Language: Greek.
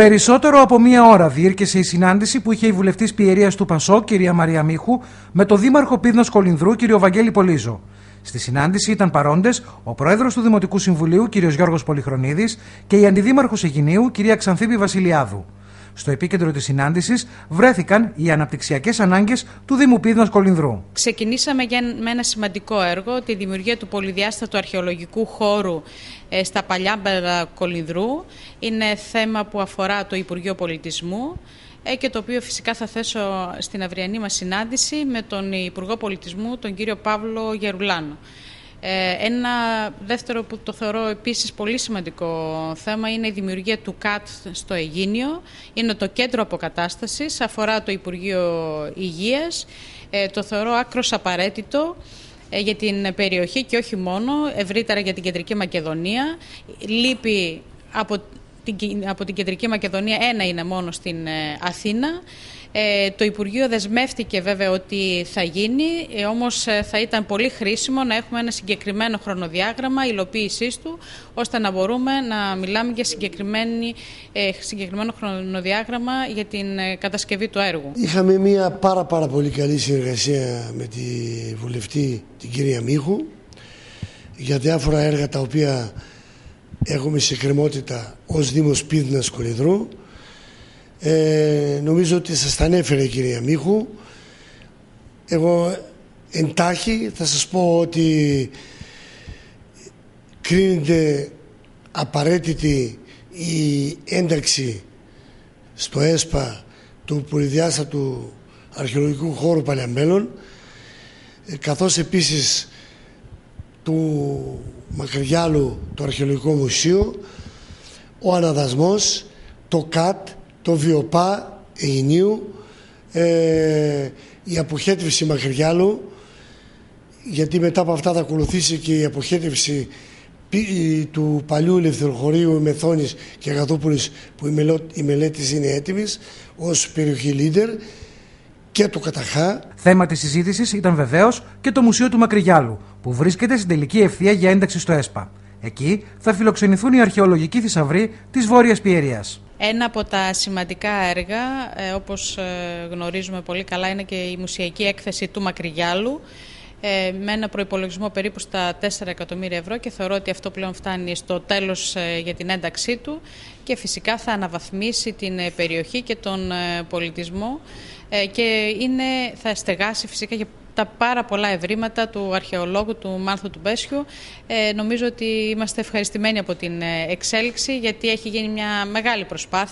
Περισσότερο από μία ώρα διήρκεσε η συνάντηση που είχε η βουλευτής Πιερίας του Πασό, κυρία Μαρία Μίχου, με τον δήμαρχο Πίδνος Κολυνδρού, κύριο Βαγγέλη Πολίζο. Στη συνάντηση ήταν παρόντες ο πρόεδρος του Δημοτικού Συμβουλίου, κύριος Γιώργος Πολυχρονίδης, και η αντιδήμαρχος Εγινίου, κυρία Ξανθίπη Βασιλιάδου. Στο επίκεντρο της συνάντησης βρέθηκαν οι αναπτυξιακές ανάγκες του Δήμου Πίδνας Κολυνδρού. Ξεκινήσαμε με ένα σημαντικό έργο, τη δημιουργία του πολυδιάστατου αρχαιολογικού χώρου ε, στα παλιά Κολυνδρού. Είναι θέμα που αφορά το Υπουργείο Πολιτισμού ε, και το οποίο φυσικά θα θέσω στην αυριανή μας συνάντηση με τον Υπουργό Πολιτισμού, τον κύριο Παύλο Γερουλάνο. Ε, ένα δεύτερο που το θεωρώ επίσης πολύ σημαντικό θέμα είναι η δημιουργία του ΚΑΤ στο Αιγίνιο. Είναι το κέντρο αποκατάστασης, αφορά το Υπουργείο Υγείας. Ε, το θεωρώ άκρος απαραίτητο ε, για την περιοχή και όχι μόνο, ευρύτερα για την Κεντρική Μακεδονία. Λείπει από από την Κεντρική Μακεδονία, ένα είναι μόνο στην ε, Αθήνα. Ε, το Υπουργείο δεσμεύτηκε βέβαια ότι θα γίνει, ε, όμως ε, θα ήταν πολύ χρήσιμο να έχουμε ένα συγκεκριμένο χρονοδιάγραμμα υλοποίησής του, ώστε να μπορούμε να μιλάμε για ε, συγκεκριμένο χρονοδιάγραμμα για την κατασκευή του έργου. Είχαμε μια πάρα πάρα πολύ καλή συνεργασία με τη βουλευτή την κυρία Μίχου για διάφορα έργα τα οποία έχουμε σε ως Δήμος Πίδνας Κολυδρού. Ε, νομίζω ότι σας τα ανέφερε κυρία Μίχου. Εγώ εντάχει θα σας πω ότι κρίνεται απαραίτητη η ένταξη στο ΕΣΠΑ του πολυδιάστατου αρχαιολογικού χώρου Παλαιαμέλων καθώς επίσης του Μακρυγιάλου του Αρχαιολογικού Μουσείου, ο Αναδασμός, το ΚΑΤ, το Βιοπά Ειγνίου, ε, η αποχέτευση Μακρυγιάλου, γιατί μετά από αυτά θα ακολουθήσει και η αποχέτευση του παλιού ελευθεροχωρίου Μεθόνης και αγαθόπουλης που η μελέτης είναι έτοιμης ως περιοχή Λίντερ και του Καταχά. Θέμα της συζήτησης ήταν βεβαίως και το Μουσείο του Μακριγιάλου, που βρίσκεται στην τελική ευθεία για ένταξη στο ΕΣΠΑ. Εκεί θα φιλοξενηθούν οι αρχαιολογικοί θησαυροί της βόρειας Πιερίας. Ένα από τα σημαντικά έργα, ε, όπως ε, γνωρίζουμε πολύ καλά, είναι και η μουσιακή έκθεση του Μακριγιάλου, ε, με ένα προπολογισμό περίπου στα 4 εκατομμύρια ευρώ και θεωρώ ότι αυτό πλέον φτάνει στο τέλος ε, για την ένταξή του και φυσικά θα αναβαθμίσει την ε, περιοχή και τον ε, πολιτισμό και είναι, θα στεγάσει φυσικά και τα πάρα πολλά ευρήματα του αρχαιολόγου του Μάρθου του Μπέσιου. Ε, νομίζω ότι είμαστε ευχαριστημένοι από την εξέλιξη γιατί έχει γίνει μια μεγάλη προσπάθεια.